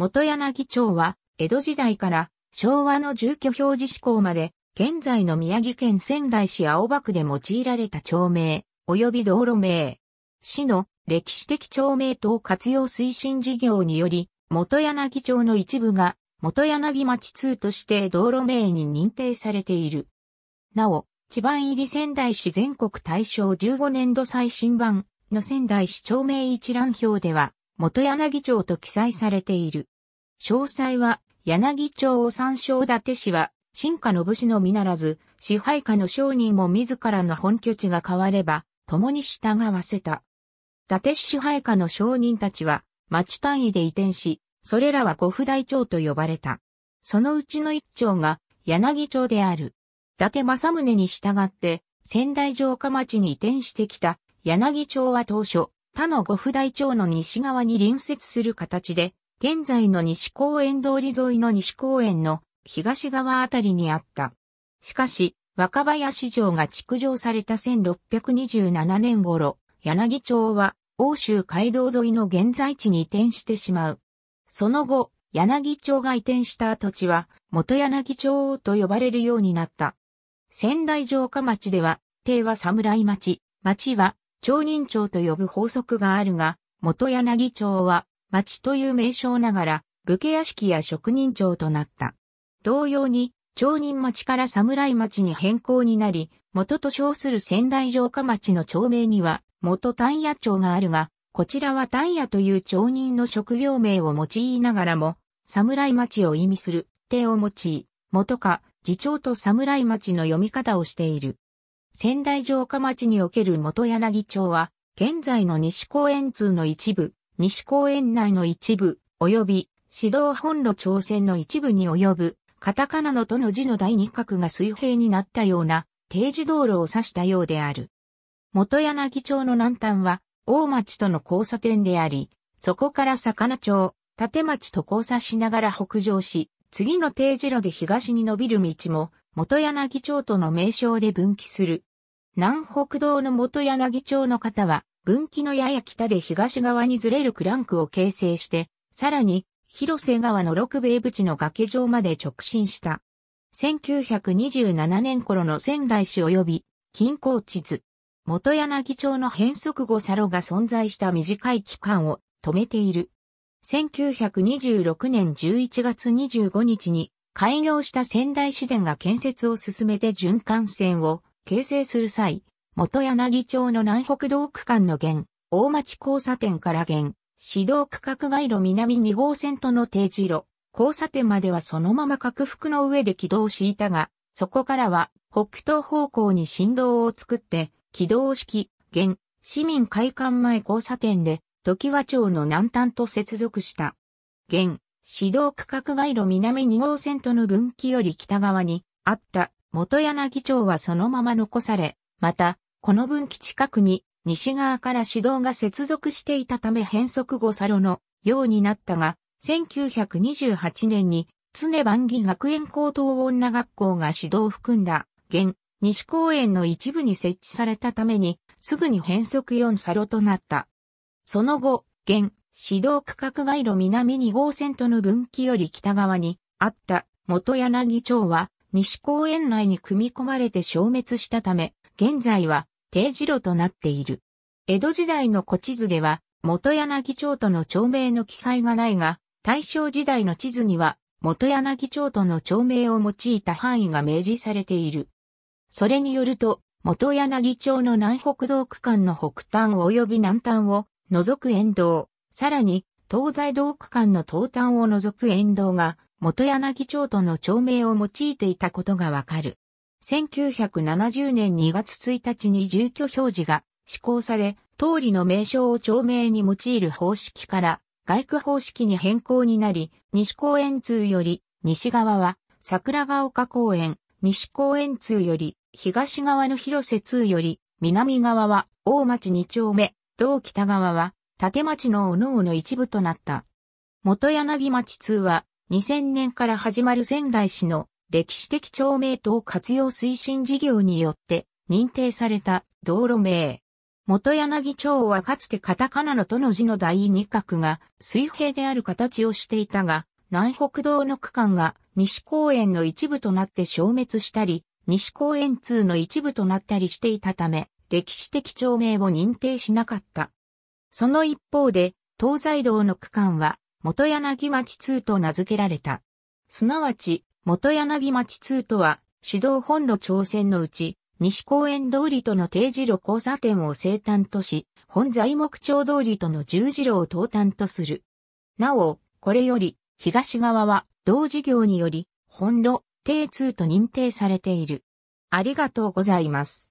元柳町は、江戸時代から昭和の住居表示施行まで、現在の宮城県仙台市青葉区で用いられた町名、及び道路名。市の歴史的町名等活用推進事業により、元柳町の一部が、元柳町通として道路名に認定されている。なお、地盤入り仙台市全国大正15年度最新版の仙台市町名一覧表では、元柳町と記載されている。詳細は、柳町を参照伊て氏は、進化の武士のみならず、支配下の商人も自らの本拠地が変われば、共に従わせた。伊達市支配下の商人たちは、町単位で移転し、それらは五府大町と呼ばれた。そのうちの一町が、柳町である。伊達政宗に従って、仙台城下町に移転してきた、柳町は当初、他の五府大町の西側に隣接する形で、現在の西公園通り沿いの西公園の東側あたりにあった。しかし、若林城が築城された1627年頃、柳町は欧州街道沿いの現在地に移転してしまう。その後、柳町が移転した土地は元柳町と呼ばれるようになった。仙台城下町では、帝は侍町、町は町人町と呼ぶ法則があるが、元柳町は町という名称ながら、武家屋敷や職人町となった。同様に、町人町から侍町に変更になり、元と称する仙台城下町の町名には、元丹野町があるが、こちらは丹野という町人の職業名を用いながらも、侍町を意味する、手を用い、元か、自町と侍町の読み方をしている。仙台城下町における元柳町は、現在の西公園通の一部、西公園内の一部、及び、指導本路町線の一部に及ぶ、カタカナのとの字の第二角が水平になったような、定時道路を指したようである。元柳町の南端は、大町との交差点であり、そこから魚町、立町と交差しながら北上し、次の定時路で東に伸びる道も、元柳町との名称で分岐する。南北道の元柳町の方は、分岐のやや北で東側にずれるクランクを形成して、さらに、広瀬川の六米淵の崖上まで直進した。1927年頃の仙台市及び、近郊地図。元柳町の変則後サロが存在した短い期間を止めている。1926年11月25日に開業した仙台市電が建設を進めて循環線を形成する際、元柳町の南北道区間の現、大町交差点から現、市道区画街路南2号線との定時路、交差点まではそのまま拡幅の上で軌道を敷いたが、そこからは北東方向に振動を作って、軌道を敷き、現、市民会館前交差点で、時和町の南端と接続した。現、指導区画街路南2号線との分岐より北側にあった元柳町はそのまま残され、また、この分岐近くに西側から指導が接続していたため変則後サロのようになったが、1928年に常番儀学園高等女学校が指導を含んだ現西公園の一部に設置されたためにすぐに変則4サロとなった。その後、現指導区画街路南2号線との分岐より北側にあった元柳町は西公園内に組み込まれて消滅したため、現在は定時路となっている。江戸時代の古地図では元柳町との町名の記載がないが、大正時代の地図には元柳町との町名を用いた範囲が明示されている。それによると、元柳町の南北道区間の北端及び南端を除く沿道、さらに、東西道区間の東端を除く沿道が、元柳町との町名を用いていたことがわかる。1970年2月1日に住居表示が施行され、通りの名称を町名に用いる方式から外区方式に変更になり、西公園通より西側は桜ヶ丘公園、西公園通より東側の広瀬通より南側は大町2丁目、同北側は立町のおのおの一部となった。元柳町通は、2000年から始まる仙台市の歴史的町名等活用推進事業によって認定された道路名。元柳町はかつてカタカナのとの字の第二角が水平である形をしていたが、南北道の区間が西公園の一部となって消滅したり、西公園通の一部となったりしていたため、歴史的町名を認定しなかった。その一方で、東西道の区間は、元柳町通と名付けられた。すなわち、元柳町通とは、主導本路挑戦のうち、西公園通りとの定時路交差点を生誕とし、本材木町通りとの十字路を東端とする。なお、これより、東側は、同事業により、本路、定通と認定されている。ありがとうございます。